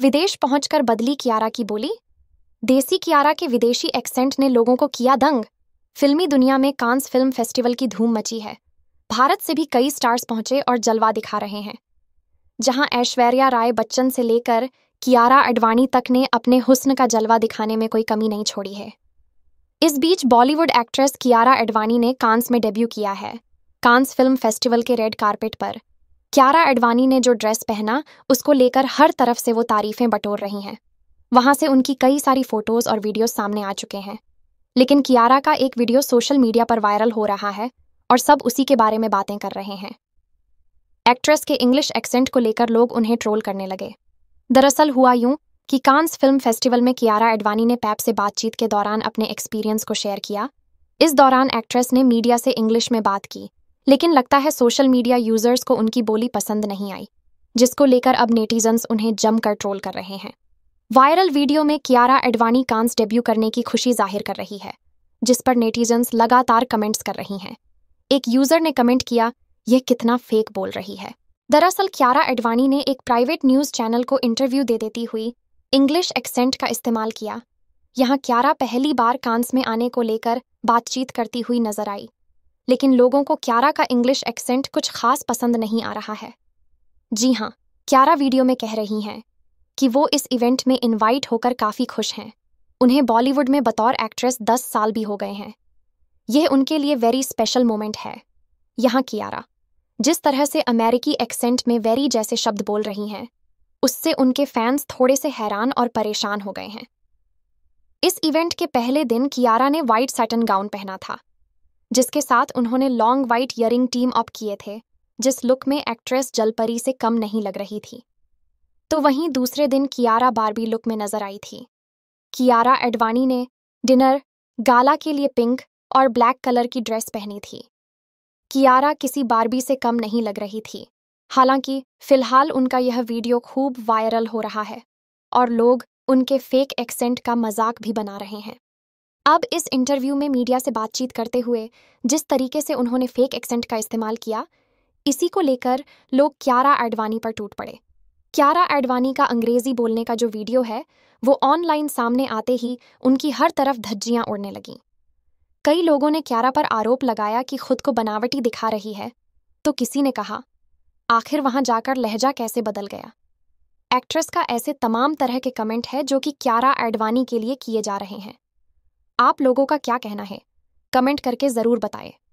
विदेश पहुंचकर बदली कियारा की बोली देसी कियारा के विदेशी एक्सेंट ने लोगों को किया दंग फिल्मी दुनिया में कांस फिल्म फेस्टिवल की धूम मची है भारत से भी कई स्टार्स पहुंचे और जलवा दिखा रहे हैं जहां ऐश्वर्या राय बच्चन से लेकर कियारा अडवाणी तक ने अपने हुस्न का जलवा दिखाने में कोई कमी नहीं छोड़ी है इस बीच बॉलीवुड एक्ट्रेस कियारा एडवाणी ने कांस में डेब्यू किया है कांस फिल्म फेस्टिवल के रेड कारपेट पर क्यारा एडवानी ने जो ड्रेस पहना उसको लेकर हर तरफ से वो तारीफें बटोर रही हैं वहां से उनकी कई सारी फोटोज और वीडियो सामने आ चुके हैं लेकिन कियारा का एक वीडियो सोशल मीडिया पर वायरल हो रहा है और सब उसी के बारे में बातें कर रहे हैं एक्ट्रेस के इंग्लिश एक्सेंट को लेकर लोग उन्हें ट्रोल करने लगे दरअसल हुआ यूं कि कांस फिल्म फेस्टिवल में कियारा एडवानी ने पैप से बातचीत के दौरान अपने एक्सपीरियंस को शेयर किया इस दौरान एक्ट्रेस ने मीडिया से इंग्लिश में बात की लेकिन लगता है सोशल मीडिया यूजर्स को उनकी बोली पसंद नहीं आई जिसको लेकर अब नेटिजन्स उन्हें जमकर ट्रोल कर रहे हैं वायरल वीडियो में कियारा एडवाणी कांस डेब्यू करने की खुशी जाहिर कर रही है जिस पर नेटिजन्स लगातार कमेंट्स कर रही हैं एक यूजर ने कमेंट किया यह कितना फेक बोल रही है दरअसल क्यारा एडवाणी ने एक प्राइवेट न्यूज चैनल को इंटरव्यू दे देती हुई इंग्लिश एक्सेंट का इस्तेमाल किया यहाँ क्यारा पहली बार कांस में आने को लेकर बातचीत करती हुई नजर आई लेकिन लोगों को क्यारा का इंग्लिश एक्सेंट कुछ खास पसंद नहीं आ रहा है जी हाँ क्यारा वीडियो में कह रही हैं कि वो इस इवेंट में इनवाइट होकर काफ़ी खुश हैं उन्हें बॉलीवुड में बतौर एक्ट्रेस दस साल भी हो गए हैं यह उनके लिए वेरी स्पेशल मोमेंट है यहाँ कियारा जिस तरह से अमेरिकी एक्सेंट में वेरी जैसे शब्द बोल रही हैं उससे उनके फैंस थोड़े से हैरान और परेशान हो गए हैं इस इवेंट के पहले दिन कियारा ने वाइट सैटन गाउन पहना था जिसके साथ उन्होंने long white earring team up किए थे जिस लुक में एक्ट्रेस जलपरी से कम नहीं लग रही थी तो वहीं दूसरे दिन कियारा बारबी लुक में नजर आई थी कियारा एडवाणी ने डिनर गाला के लिए पिंक और ब्लैक कलर की ड्रेस पहनी थी कियारा किसी बारबी से कम नहीं लग रही थी हालांकि फिलहाल उनका यह वीडियो खूब वायरल हो रहा है और लोग उनके फेक एक्सेंट का मजाक भी बना रहे हैं अब इस इंटरव्यू में मीडिया से बातचीत करते हुए जिस तरीके से उन्होंने फेक एक्सेंट का इस्तेमाल किया इसी को लेकर लोग क्यारा एडवानी पर टूट पड़े क्यारा एडवानी का अंग्रेजी बोलने का जो वीडियो है वो ऑनलाइन सामने आते ही उनकी हर तरफ धज्जियां उड़ने लगीं कई लोगों ने क्यारा पर आरोप लगाया कि खुद को बनावटी दिखा रही है तो किसी ने कहा आखिर वहां जाकर लहजा कैसे बदल गया एक्ट्रेस का ऐसे तमाम तरह के कमेंट है जो कि क्यारा एडवानी के लिए किए जा रहे हैं आप लोगों का क्या कहना है कमेंट करके ज़रूर बताएं